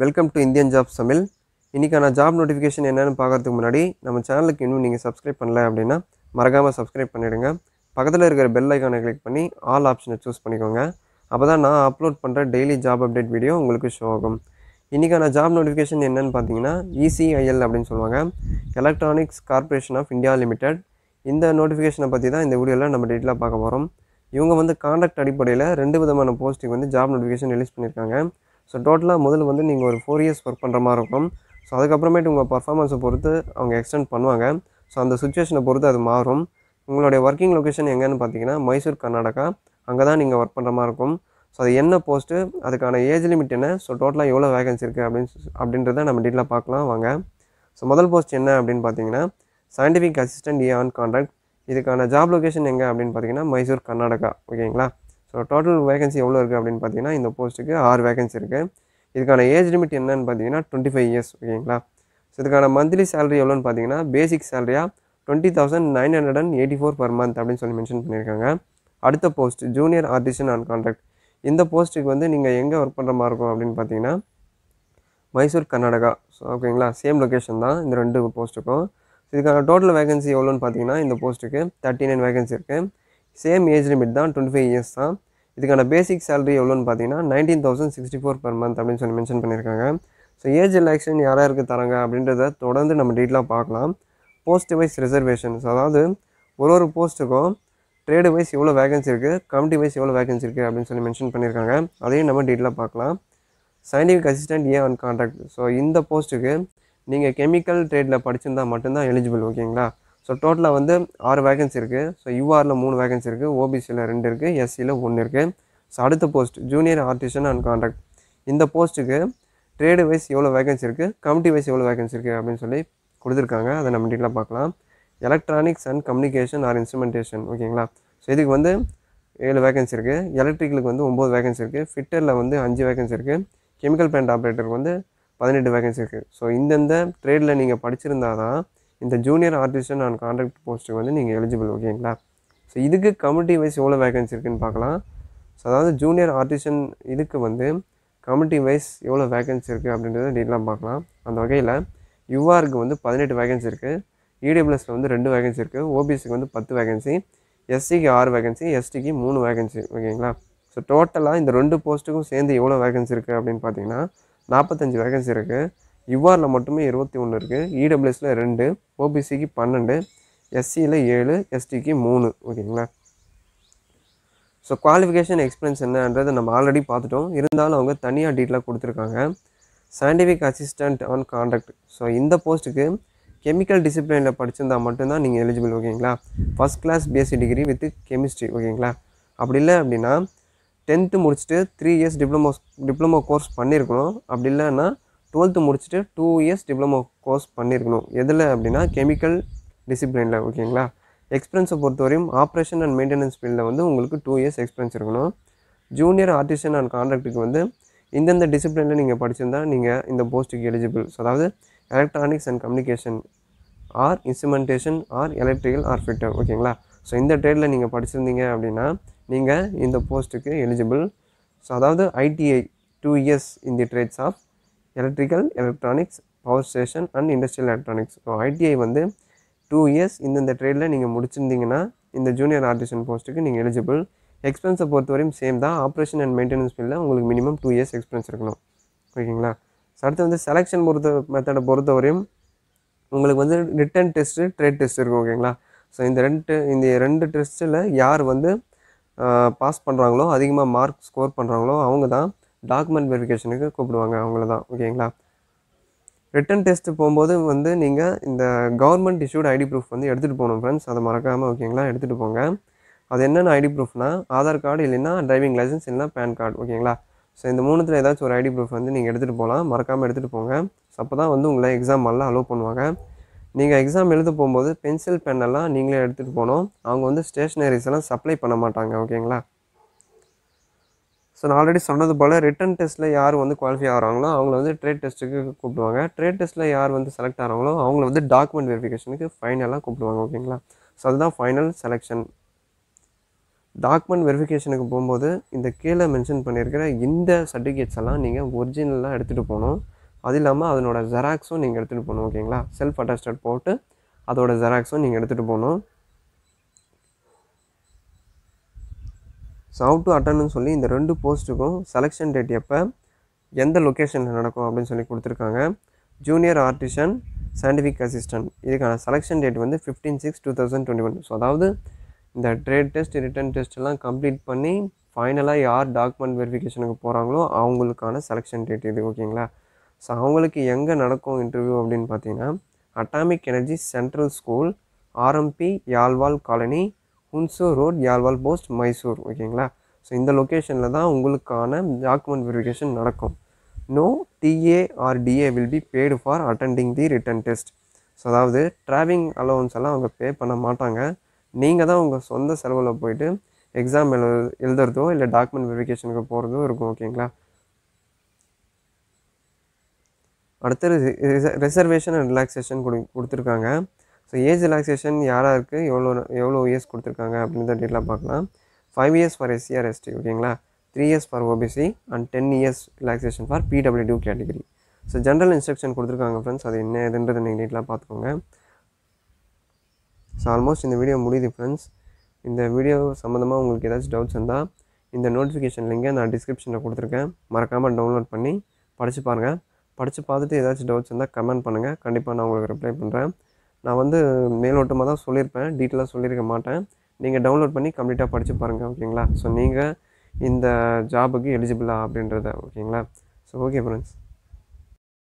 welcome to Indian job Tamil இன்றைக்கான job notification என்னென்னு பார்க்குறதுக்கு முன்னாடி நம்ம சேனலுக்கு இன்னும் நீங்கள் சப்ஸ்கிரைப் பண்ணல அப்படின்னா மறக்காமல் சப்ஸ்கிரைப் பண்ணிவிடுங்க பக்கத்தில் இருக்கிற பெல் ஐக்கானை கிளிக் பண்ணி ஆல் ஆப்ஷனை சூஸ் பண்ணிக்கோங்க அப்போ தான் நான் அப்லோட் பண்ணுற டெய்லி ஜாப் அப்டேட் வீடியோ உங்களுக்கு ஷோ ஆகும் இன்றைக்கான ஜாப் நோட்டிஃபிகேஷன் என்னென்னு பார்த்தீங்கன்னா இசிஐஎல் e அப்படின்னு சொல்லுவாங்க electronics corporation of India limited இந்த நோட்டிஃபிகேஷனை பற்றி தான் இந்த வீடியோவில் நம்ம டீட்டெயிலாக பார்க்க போகிறோம் இவங்க வந்து கான்டாக்ட் அடிப்படையில் ரெண்டு விதமான போஸ்ட்டுக்கு வந்து ஜாப் நோட்டிஃபிகேஷன் ரிலீஸ் பண்ணியிருக்காங்க ஸோ டோட்டலாக முதல்ல வந்து நீங்கள் ஒரு ஃபோர் இயர்ஸ் ஒர்க் பண்ணுற மாதிரி இருக்கும் ஸோ அதுக்கப்புறமேட்டு உங்கள் பர்ஃபார்மன்ஸை பொறுத்து அவங்க எக்ஸ்டெண்ட் பண்ணுவாங்க ஸோ அந்த சுச்சுவேஷனை பொறுத்து அது மாறும் உங்களுடைய ஒர்க்கிங் லொக்கேஷன் எங்கேன்னு பார்த்தீங்கன்னா மைசூர் கர்நாடகா அங்கே தான் நீங்கள் ஒர்க் பண்ணுற மாதிரி இருக்கும் ஸோ அது என்ன போஸ்ட்டு அதுக்கான ஏஜ் லிமிட் என்ன ஸோ டோட்டலாக எவ்வளோ வேகன்சி இருக்குது அப்படின்னு அப்படின்றத நம்ம டீட்டெயிலாக பார்க்கலாம் வாங்க ஸோ முதல் போஸ்ட் என்ன அப்படின்னு பார்த்தீங்கன்னா scientific assistant A on contract இதுக்கான ஜாப் லொக்கேஷன் எங்கே அப்படின்னு பார்த்தீங்கன்னா மைசூர் கர்நாடகா ஓகேங்களா ஸோ டோட்டல் வேகன்சி எவ்வளோ இருக்குது அப்படின்னு பார்த்தீங்கன்னா இந்த போஸ்ட்டுக்கு ஆறு வேகன்சி இருக்குது இதுக்கான ஏஜ் லிமிட் என்னன்னு பார்த்தீங்கன்னா டுவெண்ட்டி ஃபைவ் இயர்ஸ் ஓகேங்களா ஸோ இதுக்கான மந்த்லி சேலரி எவ்வளோன்னு பார்த்தீங்கன்னா பேசிக் சேலரியாக twenty thousand nine hundred and eighty four per month அப்படின்னு சொல்லி மென்ஷன் பண்ணியிருக்காங்க அடுத்த post junior artisan and contract இந்த போஸ்ட்டுக்கு வந்து நீங்கள் எங்கே ஒர்க் பண்ணுற மாதிரி இருக்கும் அப்படின்னு பார்த்தீங்கன்னா மைசூர் கர்நாடகா ஸோ ஓகேங்களா சேம் லொக்கேஷன் தான் இந்த ரெண்டு போஸ்ட்டுக்கும் இதுக்கான டோட்டல் வேகன்சி எவ்வளோன்னு பார்த்தீங்கன்னா இந்த போஸ்ட்டுக்கு தேர்ட்டி நைன் வேகன்சி இருக்குது சேம் ஏஜ் லிமிட் தான் டுவெண்ட்டி ஃபைவ் இயர்ஸ் தான் இதுக்கான பேசிக் சேலரி எவ்வளோன்னு பார்த்தீங்கன்னா nineteen thousand sixty four per month அப்படின்னு சொல்லி மென்ஷன் பண்ணியிருக்காங்க ஸோ ஏஜ் எலெக்ஷன் யாராக இருக்க தராங்க அப்படின்றத தொடர்ந்து நம்ம டீட்டெயிலாக பார்க்கலாம் போஸ்ட் வைஸ் ரிசர்வேஷன்ஸ் அதாவது ஒரு ஒரு போஸ்ட்டுக்கும் ட்ரேடு வைஸ் எவ்வளோ வேகன்சி இருக்குது கமிட்டி வைஸ் எவ்வளோ வேகன்சி இருக்குது அப்படின்னு சொல்லி மென்ஷன் பண்ணியிருக்காங்க அதையும் நம்ம டீட்டெயிலாக பார்க்கலாம் scientific assistant A on contract so இந்த போஸ்ட்டுக்கு நீங்கள் கெமிக்கல் ட்ரேடில் படிச்சிருந்தால் மட்டும்தான் எலிஜிபிள் ஓகேங்களா ஸோ டோட்டலாக வந்து ஆறு வேகன்சி இருக்குது ஸோ யூஆரில் மூணு வேகன்சி இருக்குது ஓபிசியில் ரெண்டு இருக்குது எஸ்சியில் ஒன்று இருக்குது ஸோ அடுத்த post junior artisan and contract இந்த போஸ்ட்டுக்கு ட்ரேடு வைஸ் எவ்வளோ வேகன்சி இருக்குது கமிட்டி வைஸ் எவ்வளோ வேகன்சி இருக்குது அப்படின்னு சொல்லி கொடுத்துருக்காங்க அதை நம்ம டீட்டெயிலாக பார்க்கலாம் electronics and communication or instrumentation ஓகேங்களா ஸோ இதுக்கு வந்து ஏழு வேகன்சி இருக்குது எலக்ட்ரிக்கலுக்கு வந்து ஒம்பது வேகன்சி இருக்குது ஃபிட்டரில் வந்து அஞ்சு வேகன்சி இருக்குது கெமிக்கல் பிளான்ட் ஆப்ரேட்டருக்கு வந்து பதினெட்டு வேகன்சி இருக்குது ஸோ இந்தந்த ட்ரேடில் நீங்கள் படிச்சிருந்தால் தான் இந்த ஜூனியர் ஆர்டிஸ்ட்டை நான் கான்ட்ராக்ட் போஸ்ட்டுக்கு வந்து நீங்கள் எலிஜிபிள் ஓகேங்களா ஸோ இதுக்கு கமிட்டி வைஸ் எவ்வளோ வேகன்சி இருக்குன்னு பார்க்கலாம் ஸோ அதாவது ஜூனியர் ஆர்டிஸ்டன் இதுக்கு வந்து கமிட்டி வைஸ் எவ்வளோ வேகன்சி இருக்குது அப்படின்றத டீட்டெயிலாக பார்க்கலாம் அந்த வகையில் யூஆருக்கு வந்து பதினெட்டு வேகன்சி இருக்குது இடபிள்யூஎஸில் e வந்து ரெண்டு வேகன்சி இருக்குது ஓபிஎஸ்சிக்கு வந்து பத்து வேகன்சி எஸ்சிக்கு ஆறு வேகன்சி எஸ்டிக்கு மூணு வேகன்சி ஓகேங்களா ஸோ டோட்டலாக இந்த ரெண்டு போஸ்ட்டுக்கும் சேர்ந்து எவ்வளோ வேகன்சி இருக்குது அப்படின்னு பார்த்தீங்கன்னா நாற்பத்தஞ்சு வேகன்சி இருக்குது இவ்வாறில் மட்டுமே இருபத்தி ஒன்று இருக்குது இடபிள்யூஎஸில் e ரெண்டு ஓபிசிக்கு பன்னெண்டு எஸ்சியில் ஏழு எஸ்டிக்கு மூணு ஓகேங்களா ஸோ குவாலிஃபிகேஷன் எக்ஸ்பீரியன்ஸ் என்னன்றதை நம்ம ஆல்ரெடி பார்த்துட்டோம் இருந்தாலும் அவங்க தனியாக டீட்டெயிலாக கொடுத்துருக்காங்க scientific assistant on contract so இந்த போஸ்ட்டுக்கு கெமிக்கல் டிசிப்ளினில் படிச்சிருந்தால் மட்டும்தான் நீங்கள் எலிஜிபிள் ஓகேங்களா first class BSc degree with chemistry ஓகேங்களா அப்படி இல்லை அப்படின்னா டென்த்து முடிச்சுட்டு three years diploma diploma course பண்ணியிருக்கணும் அப்படி இல்லைன்னா டுவெல்த்து முடிச்சுட்டு டூ இயர்ஸ் டிப்ளமோ கோர்ஸ் பண்ணியிருக்கணும் எதில் அப்படின்னா கெமிக்கல் டிசிப்ளினில் ஓகேங்களா எக்ஸ்பீரியன்ஸை பொறுத்தவரையும் ஆப்ரேஷன் அண்ட் மெயின்டெனன்ஸ் ஃபீல்டில் வந்து உங்களுக்கு டூ இயர்ஸ் எக்ஸ்பீரியன்ஸ் இருக்கணும் ஜூனியர் ஆர்டிஸ்டன் அண்ட் கான்ட்ராக்டுக்கு வந்து இந்தந்த டிசிப்ளினில் நீங்கள் படிச்சிருந்தால் நீங்கள் இந்த போஸ்ட்டுக்கு எலிஜிபிள் ஸோ அதாவது electronics and communication or instrumentation or electrical or fitter ஓகேங்களா ஸோ இந்த ட்ரேடில் நீங்கள் படிச்சிருந்தீங்க அப்படின்னா நீங்கள் இந்த போஸ்ட்டுக்கு எலிஜிபிள் ஸோ அதாவது ITI two years in the trades of electrical electronics power station and industrial electronics so ITI வந்து டூ இயர்ஸ் இந்தந்த ட்ரேடில் நீங்கள் முடிச்சிருந்தீங்கன்னா இந்த ஜூனியர் ஆர்டிஷன் போஸ்ட்டுக்கு நீங்கள் எலிஜிபிள் எக்ஸ்பென்ஸை பொறுத்தவரையும் சேம் தான் ஆப்ரேஷன் அண்ட் மெயின்டெனன்ஸ் ஃபீல்டில் உங்களுக்கு மினிமம் டூ இயர்ஸ் எக்ஸ்பீரியன்ஸ் இருக்கணும் ஓகேங்களா ஸோ அடுத்து வந்து செலெக்ஷன் பொறுத்த மெத்தடை பொறுத்தவரையும் உங்களுக்கு வந்து ரிட்டன் டெஸ்ட்டு ட்ரேட் டெஸ்ட் இருக்கும் ஓகேங்களா ஸோ இந்த ரெண்டு இந்த ரெண்டு டெஸ்ட்டில் யார் வந்து பாஸ் பண்ணுறாங்களோ அதிகமாக மார்க் ஸ்கோர் பண்ணுறாங்களோ அவங்க தான் டாக்குமெண்ட் வெரிஃபிகேஷனுக்கு கூப்பிடுவாங்க அவங்கள தான் ஓகேங்களா ரிட்டன் டெஸ்ட்டு போகும்போது வந்து நீங்கள் இந்த கவர்மெண்ட் இஷ்யூட் ஐடி ப்ரூஃப் வந்து எடுத்துகிட்டு போகணும் ஃப்ரெண்ட்ஸ் அதை மறக்காமல் ஓகேங்களா எடுத்துகிட்டு போங்க அது என்னென்ன ஐடி ப்ரூஃப்னால் ஆதார் கார்டு இல்லைன்னா டிரைவிங் லைசன்ஸ் இல்லைனா பேன் கார்டு ஓகேங்களா ஸோ இந்த மூணுத்தில் ஏதாச்சும் ஒரு ஐடி ப்ரூஃப் வந்து நீங்கள் எடுத்துகிட்டு போகலாம் மறக்காமல் எடுத்துகிட்டு போங்க ஸோ அப்போ தான் வந்து உங்களை எக்ஸாம் எல்லாம் அலோவ் பண்ணுவாங்க நீங்கள் எக்ஸாம் எழுத போகும்போது பென்சில் பென்னெல்லாம் நீங்களே எடுத்துகிட்டு போகணும் அவங்க வந்து ஸ்டேஷ்னரிஸ் எல்லாம் சப்ளை பண்ண மாட்டாங்க ஓகேங்களா ஸோ நான் ஆல்ரெடி சொன்னது போல் ரிட்டன் டெஸ்ட்டில் யார் வந்து குவாலிஃபை ஆகிறாங்களோ அவங்கள வந்து ட்ரேட் டெஸ்ட்டுக்கு கூப்பிடுவாங்க ட்ரேட் டெஸ்ட்டில் யார் வந்து செலக்ட் ஆகிறாங்களோ அவங்கள வந்து டாக்குமெண்ட் வெரிஃபிகேஷனுக்கு ஃபைனலாக கூப்பிடுவாங்க ஓகேங்களா ஸோ அதுதான் ஃபைனல் செலெக்ஷன் டாக்குமெண்ட் வெரிஃபிகேஷனுக்கு போகும்போது இந்த கீழே மென்ஷன் பண்ணியிருக்கிற இந்த சர்டிஃபிகேட்ஸ் எல்லாம் நீங்கள் ஒரிஜினலாக எடுத்துகிட்டு போகணும் அது இல்லாமல் அதனோட ஜெராக்ஸும் நீங்கள் எடுத்துகிட்டு போகணும் ஓகேங்களா செல்ஃப் அட்டாஸ்டட் போட்டு அதோட ஜெராக்ஸும் நீங்கள் எடுத்துகிட்டு போகணும் ஸோ அவுட் டு அட்டன்னு சொல்லி இந்த ரெண்டு போஸ்ட்டுக்கும் செலெக்ஷன் டேட் எப்போ எந்த லொக்கேஷனில் நடக்கும் அப்படின்னு சொல்லி கொடுத்துருக்காங்க ஜூனியர் ஆர்டிஷன் சயின்டிஃபிக் அசிஸ்டன்ட் இதுக்கான செலெக்ஷன் டேட் வந்து fifteen six two thousand twenty one so அதாவது இந்த ட்ரேட் டெஸ்ட் ரிட்டன் எல்லாம் கம்ப்ளீட் பண்ணி ஃபைனலாக யார் டாக்குமெண்ட் வெரிஃபிகேஷனுக்கு போகிறாங்களோ அவங்களுக்கான செலெக்ஷன் டேட் இது ஓகேங்களா ஸோ அவங்களுக்கு எங்கே நடக்கும் இன்டர்வியூ அப்படின்னு பார்த்தீங்கன்னா atomic energy central school RMP Yelwal colony Hunsur road Yelwal post Mysore ஓகேங்களா ஸோ இந்த லொக்கேஷனில் தான் உங்களுக்கான டாக்குமெண்ட் வெரிஃபிகேஷன் நடக்கும் no TA or TA will be paid for attending the written test so அதாவது ட்ராவலிங் அலோவன்ஸ் எல்லாம் அவங்க பே பண்ண மாட்டாங்க நீங்கள் தான் உங்கள் சொந்த செலவில் போயிட்டு எக்ஸாம் எழு எழுதுறதோ இல்லை டாக்குமெண்ட் வெரிஃபிகேஷனுக்கு போகிறதோ இருக்கும் ஓகேங்களா அடுத்து ரிசர்வேஷன் அண்ட் ரிலாக்ஸேஷன் கொடு கொடுத்துருக்காங்க ஸோ ஏஜ் ரிலாக்ஸேஷன் யாராருக்கு எவ்வளோ எவ்வளோ இயர்ஸ் கொடுத்துருக்காங்க அப்படின்ற டீட்டெயிலாக பார்க்கலாம் ஃபைவ் இயர்ஸ் ஃபார் எஸ்டி ஓகேங்களா three years for OBC and ten years relaxation for PWD category so general instruction கொடுத்துருக்காங்க ஃப்ரெண்ட்ஸ் அது என்ன இதுன்றது நீங்கள் டீட்டெயிலாக பார்த்துக்கோங்க ஸோ ஆல்மோஸ்ட் இந்த வீடியோ முடியுது ஃப்ரெண்ட்ஸ் இந்த வீடியோ சம்மந்தமாக உங்களுக்கு ஏதாச்சும் டவுட்ஸ் இருந்தால் இந்த நோட்டிஃபிகேஷன் லிங்கை நான் டிஸ்கிரிப்ஷனில் கொடுத்துருக்கேன் மறக்காமல் டவுன்லோட் பண்ணி படித்து பாருங்கள் படித்து பார்த்துட்டு ஏதாச்சும் டவுட்ஸ் இருந்தால் கமெண்ட் பண்ணுங்கள் கண்டிப்பாக நான் உங்களுக்கு ரிப்ளை பண்ணுறேன் நான் வந்து மேலோட்டமாக தான் சொல்லியிருப்பேன் டீட்டெயிலாக சொல்லியிருக்க மாட்டேன் நீங்கள் டவுன்லோட் பண்ணி கம்ப்ளீட்டாக படித்து பாருங்கள் ஓகேங்களா ஸோ நீங்கள் இந்த ஜாபுக்கு எலிஜிபிளா அப்படின்றத ஓகேங்களா ஸோ ஓகே ஃப்ரெண்ட்ஸ்